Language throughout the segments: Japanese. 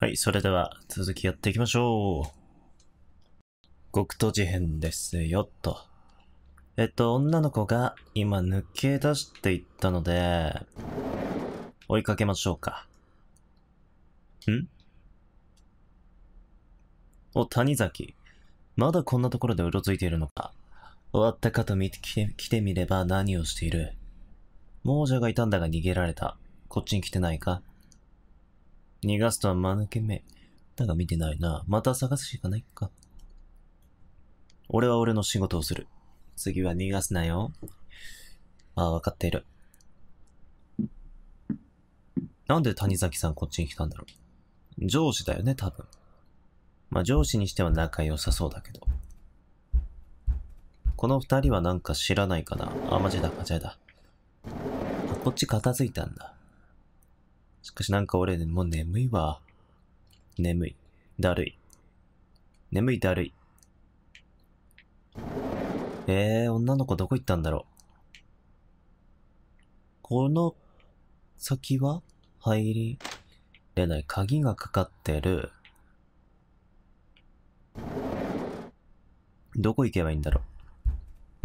はい、それでは続きやっていきましょう。極都事変ですよ、と。えっと、女の子が今抜け出していったので、追いかけましょうか。んお、谷崎。まだこんなところでうろついているのか。終わったかと見て来てみれば何をしている。亡者がいたんだが逃げられた。こっちに来てないか逃がすとは間抜け目。だが見てないな。また探すしかないか。俺は俺の仕事をする。次は逃がすなよ。ああ、わかっている。なんで谷崎さんこっちに来たんだろう。上司だよね、多分。まあ上司にしては仲良さそうだけど。この二人はなんか知らないかな。あ、間違えた、間違えた。あ、こっち片付いたんだ。しかしなんか俺、もう眠いわ。眠い。だるい。眠いだるい。えー、女の子どこ行ったんだろう。この先は入りれない。鍵がかかってる。どこ行けばいいんだろ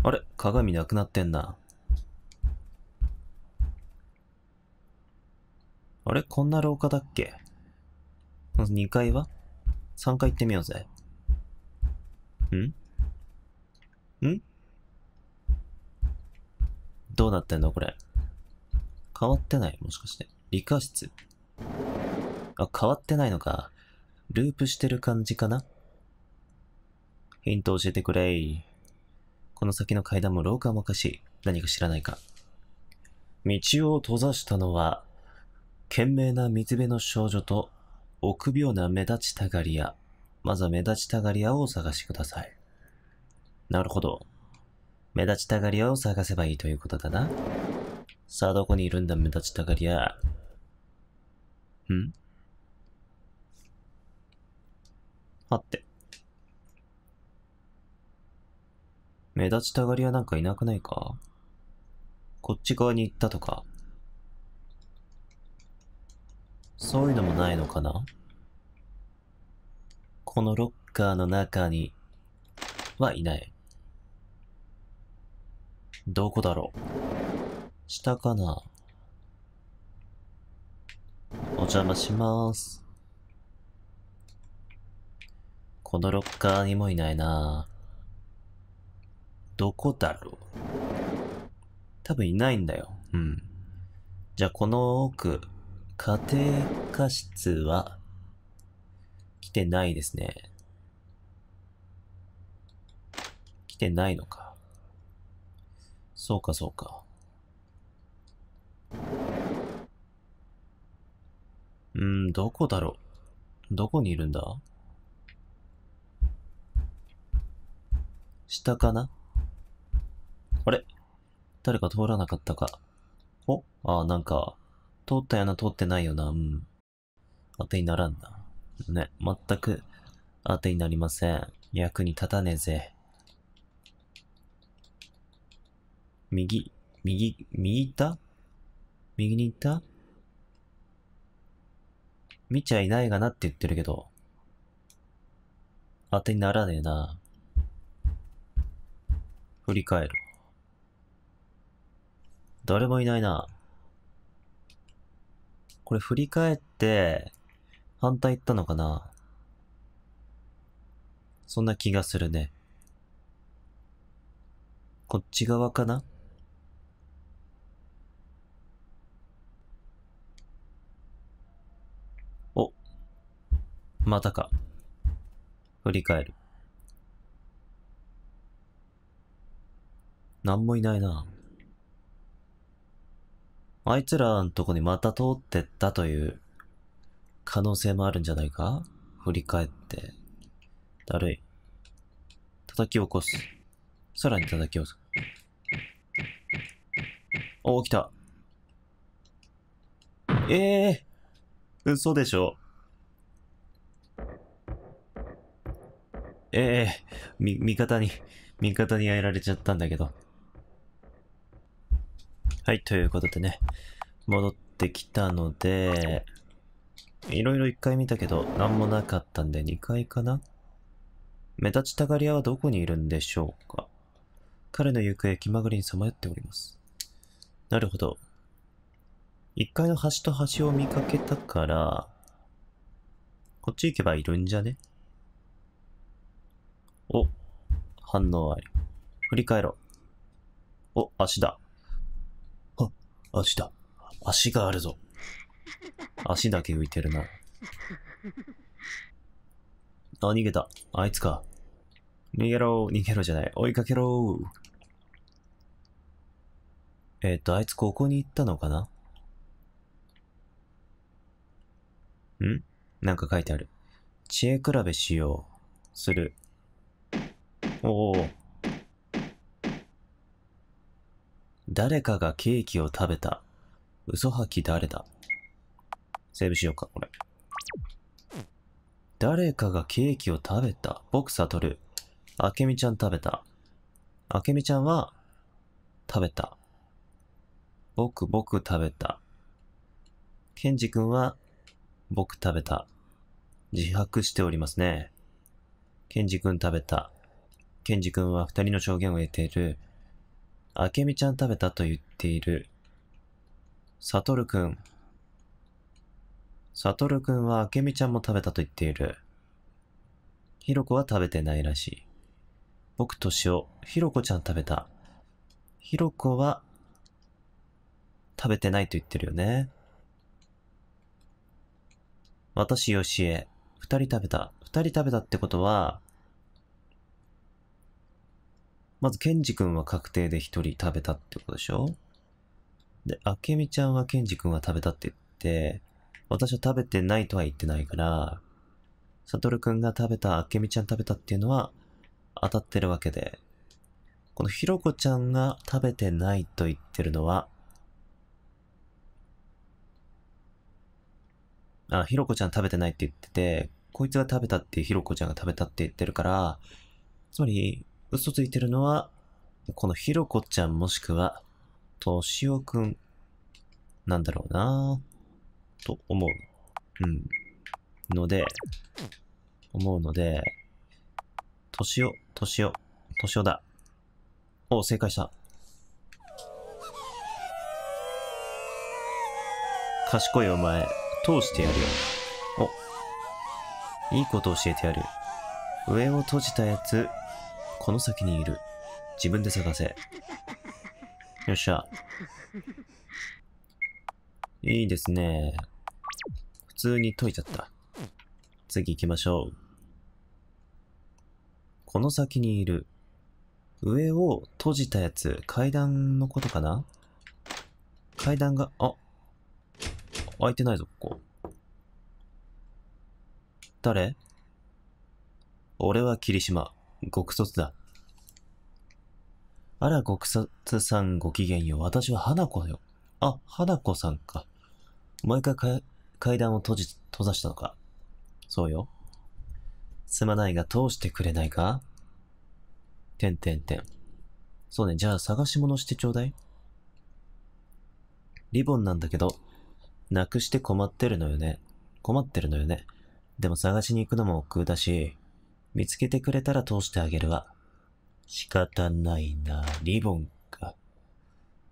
う。あれ鏡なくなってんな。あれこんな廊下だっけ ?2 階は ?3 階行ってみようぜ。んんどうなってんのこれ。変わってないもしかして。理科室。あ、変わってないのか。ループしてる感じかなヒント教えてくれい。この先の階段も廊下もおかしい。何か知らないか。道を閉ざしたのは賢明な水辺の少女と、臆病な目立ちたがり屋。まずは目立ちたがり屋を探しください。なるほど。目立ちたがり屋を探せばいいということだな。さあ、どこにいるんだ、目立ちたがり屋。んあって。目立ちたがり屋なんかいなくないかこっち側に行ったとか。そういうのもないのかなこのロッカーの中にはいない。どこだろう下かなお邪魔します。このロッカーにもいないなどこだろう多分いないんだよ。うん。じゃあこの奥、家庭科室は来てないですね。来てないのか。そうか、そうか。うん、どこだろう。どこにいるんだ下かなあれ誰か通らなかったか。おああ、なんか、通ったよな、通ってないよな、うん。当てにならんな。ね、全く当てになりません。役に立たねえぜ。右、右、右行った右に行った見ちゃいないがなって言ってるけど。当てにならねえな。振り返る。誰もいないな。これ振り返って、反対行ったのかなそんな気がするね。こっち側かなお。またか。振り返る。なんもいないな。あいつらのとこにまた通ってったという可能性もあるんじゃないか振り返って。だるい。叩き起こす。さらに叩き起こす。お、起きた。ええー、嘘でしょ。ええー、み、味方に、味方にやられちゃったんだけど。はい、ということでね、戻ってきたので、いろいろ1回見たけど、何もなかったんで2階かな目立ちたがり屋はどこにいるんでしょうか彼の行方、気まぐれにさまよっております。なるほど。1階の端と端を見かけたから、こっち行けばいるんじゃねお、反応あり。振り返ろう。お、足だ。あ、足だ。足があるぞ。足だけ浮いてるな。あ、逃げた。あいつか。逃げろ、逃げろじゃない。追いかけろ。えっ、と、あいつここに行ったのかなんなんか書いてある。知恵比べしよう。する。おお。誰かがケーキを食べた。嘘吐き誰だセーブしようか、これ。誰かがケーキを食べた。僕、サる。あけみちゃん食べた。あけみちゃんは、食べた。僕、僕食べた。ケンジ君は、僕食べた。自白しておりますね。ケンジ君食べた。ケンジ君は二人の証言を得ている。あけみちゃん食べたと言っている。さとるくん。さとるくんはあけみちゃんも食べたと言っている。ひろこは食べてないらしい。僕としお、ひろこちゃん食べた。ひろこは、食べてないと言ってるよね。私、よしえ。二人食べた。二人食べたってことは、まず、ケンジ君は確定で一人食べたってことでしょで、あけみちゃんはケンジ君は食べたって言って、私は食べてないとは言ってないから、サトル君が食べた、あけみちゃん食べたっていうのは当たってるわけで、このひろこちゃんが食べてないと言ってるのは、あ、ひろこちゃん食べてないって言ってて、こいつが食べたってひろこちゃんが食べたって言ってるから、つまり、嘘ついてるのは、このひろこちゃんもしくは、としおくん、なんだろうなと思う。うん。ので、思うので、としお、としお、としおだ。お、正解した。賢いお前、通してやるよ。お、いいこと教えてやる。上を閉じたやつ、この先にいる。自分で探せ。よっしゃ。いいですね。普通に解いちゃった。次行きましょう。この先にいる。上を閉じたやつ、階段のことかな階段が、あ開いてないぞ、ここ。誰俺は霧島。極卒だ。あら、極卒さんごきげんよう。私は花子よ。あ、花子さんか。毎回か階段を閉じ、閉ざしたのか。そうよ。すまないが通してくれないかてんてんてん。そうね、じゃあ探し物してちょうだい。リボンなんだけど、なくして困ってるのよね。困ってるのよね。でも探しに行くのも億劫だし、見つけてくれたら通してあげるわ。仕方ないな、リボンか。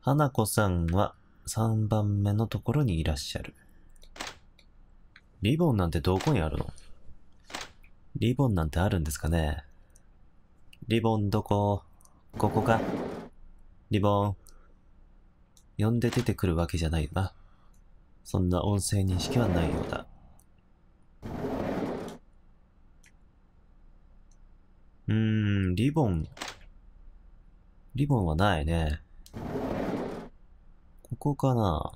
花子さんは3番目のところにいらっしゃる。リボンなんてどこにあるのリボンなんてあるんですかねリボンどこここかリボン。呼んで出てくるわけじゃないよな。そんな音声認識はないようだ。うーん、リボン。リボンはないね。ここかな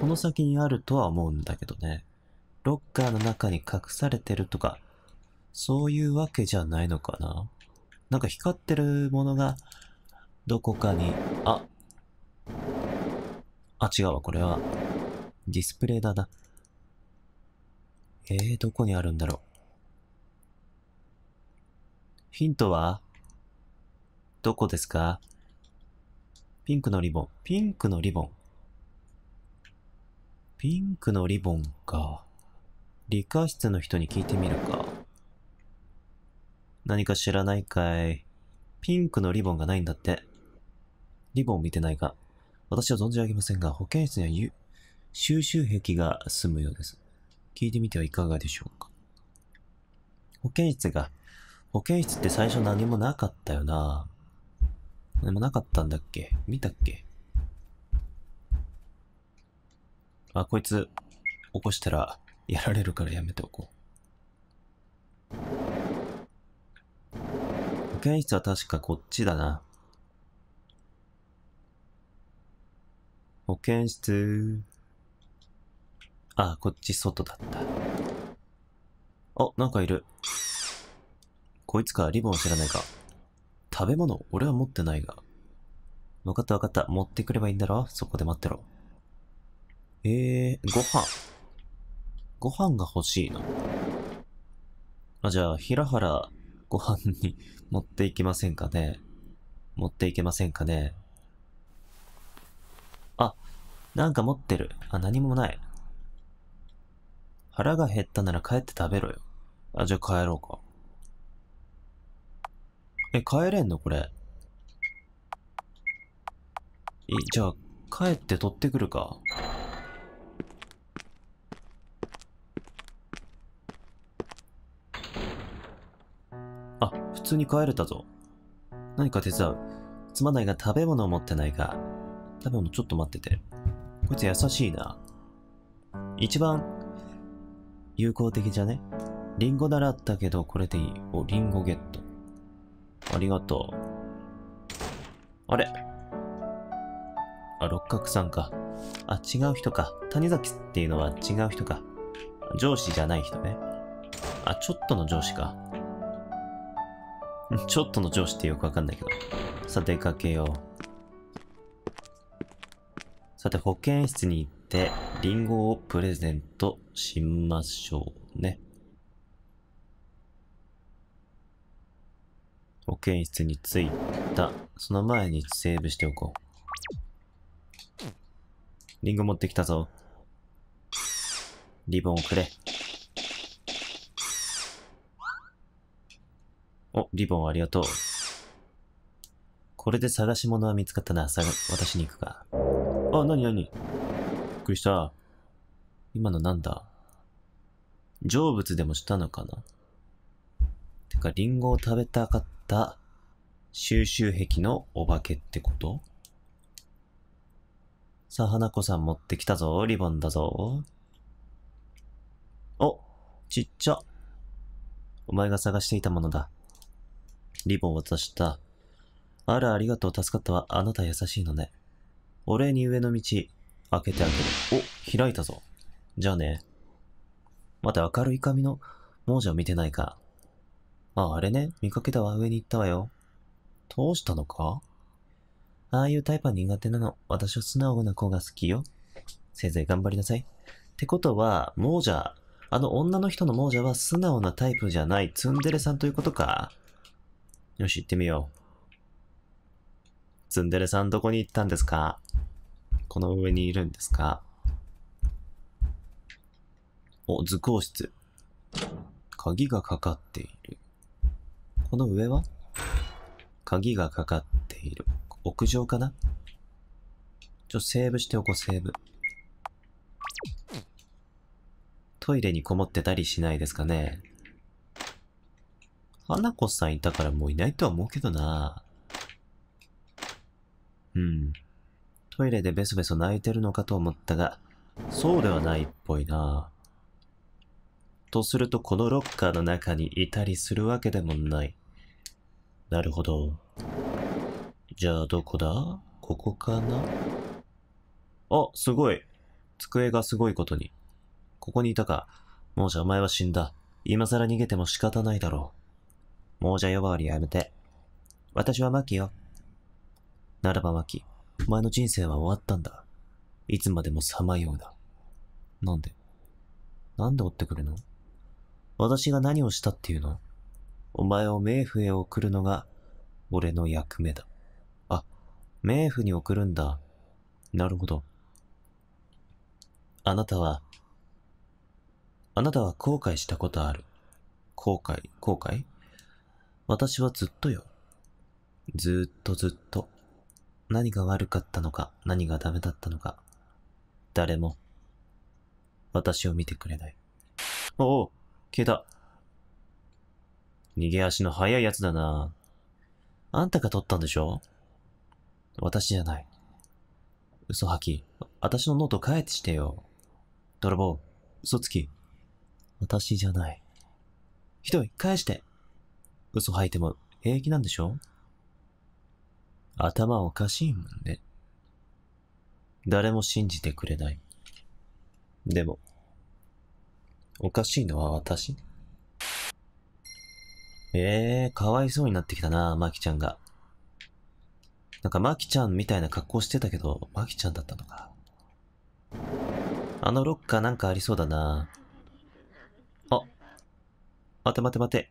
この先にあるとは思うんだけどね。ロッカーの中に隠されてるとか、そういうわけじゃないのかななんか光ってるものが、どこかに、あ、あ、違うわ、これは。ディスプレイだな。えー、どこにあるんだろう。ヒントはどこですかピンクのリボン。ピンクのリボン。ピンクのリボンか。理科室の人に聞いてみるか。何か知らないかい。ピンクのリボンがないんだって。リボン見てないが。私は存じ上げませんが、保健室には収集癖が住むようです。聞いてみてはいかがでしょうか。保健室が保健室って最初何もなかったよな。何もなかったんだっけ見たっけあ、こいつ、起こしたら、やられるからやめておこう。保健室は確かこっちだな。保健室。あ、こっち外だった。あ、なんかいる。こいつか、リボン知らないか。食べ物、俺は持ってないが。わかったわかった。持ってくればいいんだろそこで待ってろ。えー、ご飯。ご飯が欲しいな。あ、じゃあ、ひらはら、ご飯に持っていけませんかね持っていけませんかねあ、なんか持ってる。あ、何もない。腹が減ったなら帰って食べろよ。あ、じゃあ帰ろうか。え、帰れんのこれ。え、じゃあ、帰って取ってくるか。あ、普通に帰れたぞ。何か手伝う。すまないが食べ物を持ってないか。食べ物ちょっと待ってて。こいつ優しいな。一番、有効的じゃねリンゴならあったけど、これでいい。お、リンゴゲット。ありがとう。あれあ、六角さんか。あ、違う人か。谷崎っていうのは違う人か。上司じゃない人ね。あ、ちょっとの上司か。ちょっとの上司ってよくわかんないけど。さあ、出かけよう。さて、保健室に行って、リンゴをプレゼントしましょうね。保健室に着いた。その前にセーブしておこう。リンゴ持ってきたぞ。リボンをくれ。お、リボンありがとう。これで探し物は見つかったな。さ、渡しに行くか。あ、なになにびっくりした。今のなんだ成仏でもしたのかなてか、リンゴを食べたかった収集癖のお化けってことさあ、花子さん持ってきたぞ。リボンだぞ。おちっちゃ。お前が探していたものだ。リボンを渡した。あら、ありがとう。助かったわ。あなた優しいのね。お礼に上の道、開けてあげる。お、開いたぞ。じゃあね。また明るい髪の亡者を見てないか。あ、あれね。見かけたわ。上に行ったわよ。どうしたのかああいうタイプは苦手なの。私は素直な子が好きよ。せいぜい頑張りなさい。ってことは、亡者、あの女の人の亡者は素直なタイプじゃない、ツンデレさんということか。よし、行ってみよう。ツンデレさんどこに行ったんですかこの上にいるんですかお、図工室。鍵がかかっている。この上は鍵がかかっている。屋上かなちょ、セーブしておこう、セーブ。トイレにこもってたりしないですかね。花子さんいたからもういないとは思うけどな。うん。トイレでベソベソ泣いてるのかと思ったが、そうではないっぽいな。とするとこのロッカーの中にいたりするわけでもない。なるほど。じゃあどこだここかなあ、すごい。机がすごいことに。ここにいたか。もうじゃお前は死んだ。今更逃げても仕方ないだろう。もうじゃ呼ばわりやめて。私はマキよ。ならばマキ、お前の人生は終わったんだ。いつまでもさまような。なんでなんで追ってくるの私が何をしたっていうのお前を冥府へ送るのが俺の役目だ。あ、冥府に送るんだ。なるほど。あなたは、あなたは後悔したことある。後悔、後悔私はずっとよ。ずっとずっと。何が悪かったのか、何がダメだったのか。誰も、私を見てくれない。おお、消えた。逃げ足の速いやつだな。あんたが取ったんでしょ私じゃない。嘘吐き。私のノート返してよ。泥棒。嘘つき。私じゃない。ひどい。返して。嘘吐いても平気なんでしょ頭おかしいもんね。誰も信じてくれない。でも、おかしいのは私。ええー、かわいそうになってきたな、マキちゃんが。なんかマキちゃんみたいな格好してたけど、マキちゃんだったのか。あのロッカーなんかありそうだな。あ、待て待て待て。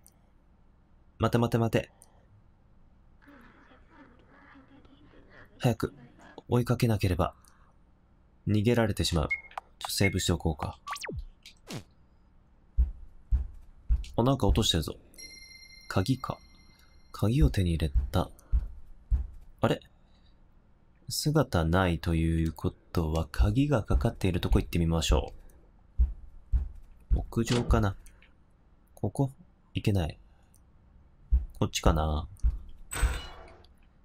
待て待て待て。早く、追いかけなければ、逃げられてしまう。ちょセーブしておこうか。あ、なんか落としてるぞ。鍵か。鍵を手に入れた。あれ姿ないということは、鍵がかかっているとこ行ってみましょう。屋上かなここ行けない。こっちかな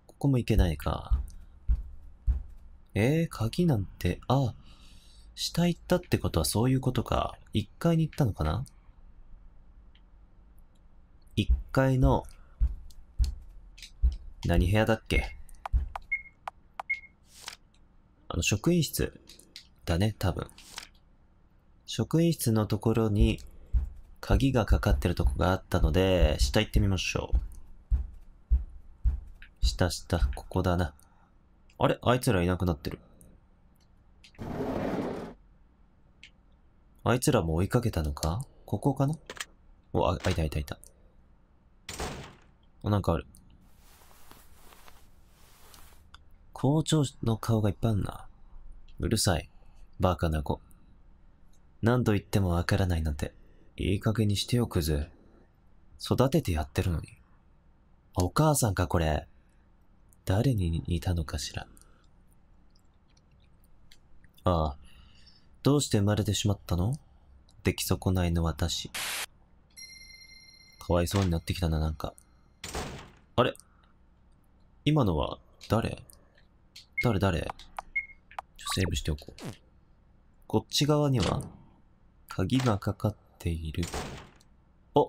ここも行けないか。えー、鍵なんて、あ、下行ったってことはそういうことか。1階に行ったのかな1階の、何部屋だっけあの、職員室だね、多分。職員室のところに、鍵がかかってるとこがあったので、下行ってみましょう。下下、ここだな。あれあいつらいなくなってる。あいつらも追いかけたのかここかなお、あ、いたいたいた。あ、なんかある。校長の顔がいっぱいあるな。うるさい。バカな子。何度言ってもわからないなんて。いい加減にしてよ、クズ。育ててやってるのに。お母さんか、これ。誰に似たのかしら。ああ。どうして生まれてしまったの出来損ないの私。かわいそうになってきたな、なんか。あれ今のは誰誰誰ちょセーブしておこう。こっち側には、鍵がかかっている。あ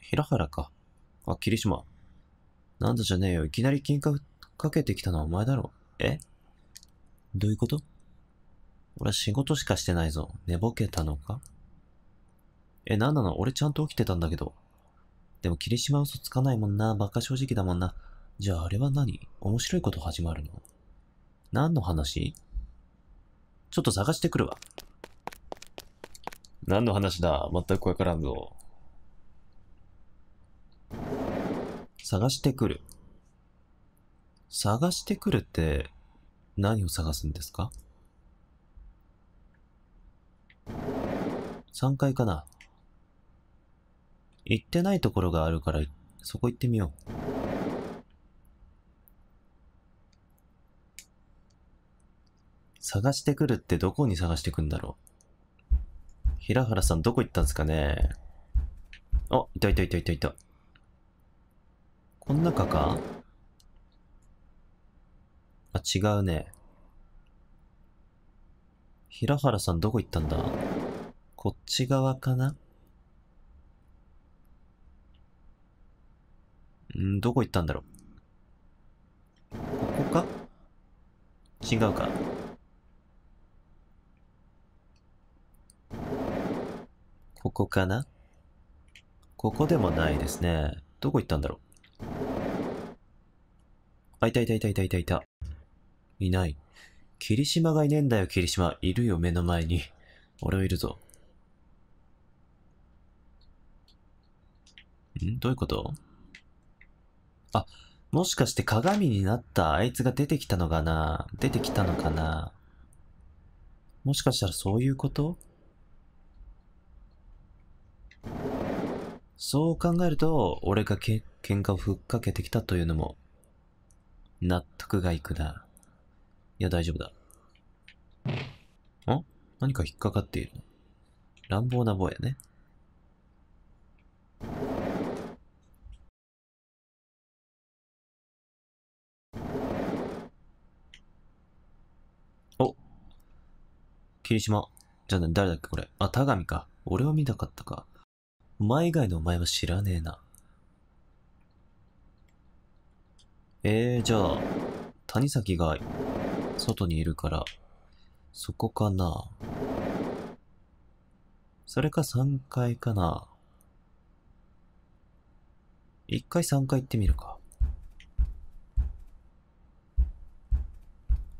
平原か。あ、霧島。なんだじゃねえよ。いきなり金貨かけてきたのはお前だろ。えどういうこと俺仕事しかしてないぞ。寝ぼけたのかえ、なんなの俺ちゃんと起きてたんだけど。でも霧島嘘つかないもんな、馬鹿正直だもんな。じゃああれは何面白いこと始まるの何の話ちょっと探してくるわ。何の話だ全くわからんぞ。探してくる。探してくるって何を探すんですか ?3 階かな行ってないところがあるから、そこ行ってみよう。探してくるってどこに探してくんだろう。平原さんどこ行ったんですかねあ、いたいたいたいたいた。こん中かあ、違うね。平原さんどこ行ったんだこっち側かなんどこ行ったんだろう。ここか違うか。ここかなここでもないですね。どこ行ったんだろうあ、いたいたいたいたいたいた。いない。霧島がいねえんだよ、霧島。いるよ、目の前に。俺はいるぞ。んどういうことあ、もしかして鏡になったあいつが出てきたのかな出てきたのかなもしかしたらそういうことそう考えると、俺がけ喧嘩をふっかけてきたというのも、納得がいくな。いや、大丈夫だ。ん何か引っかかっている。乱暴な棒やね。霧島。じゃあ、ね、誰だっけこれ。あ、田上か。俺は見たかったか。お前以外のお前は知らねえな。えー、じゃあ、谷崎が外にいるから、そこかな。それか3階かな。1回3階行ってみるか。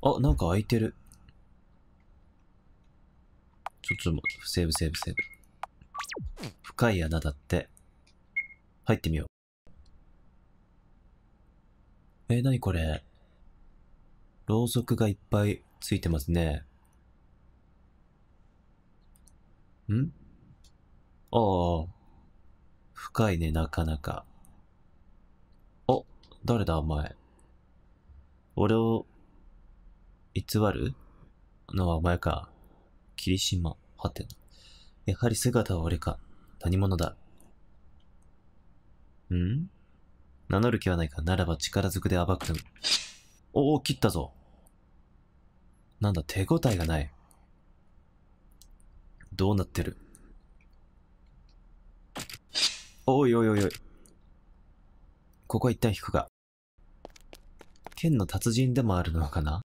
あ、なんか開いてる。ちょ、ちょっと、セーブセーブセーブ。深い穴だって。入ってみよう。えー、なにこれろうそくがいっぱいついてますね。んああ。深いね、なかなか。お、誰だ、お前。俺を、偽るのはお前か。霧島、はてな。やはり姿は俺か。何者だ。ん名乗る気はないか。ならば力ずくで暴く。おお、切ったぞ。なんだ、手応えがない。どうなってるおいおいおいおい。ここは一旦引くか。剣の達人でもあるのかな